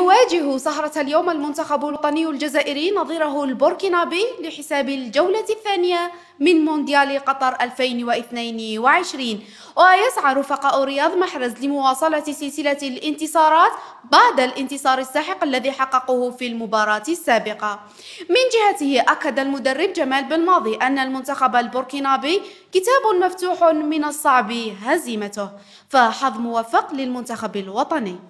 يواجه سهرة اليوم المنتخب الوطني الجزائري نظيره البوركينابي لحساب الجولة الثانية من مونديال قطر 2022 ويسعى رفقاء رياض محرز لمواصلة سلسلة الانتصارات بعد الانتصار الساحق الذي حققه في المباراة السابقة من جهته أكد المدرب جمال بالماضي أن المنتخب البوركينابي كتاب مفتوح من الصعب هزيمته فحظ موفق للمنتخب الوطني